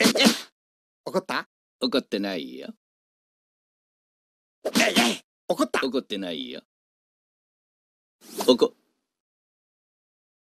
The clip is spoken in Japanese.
ええ怒った怒ってないよ。ええ怒った怒ってないよ。怒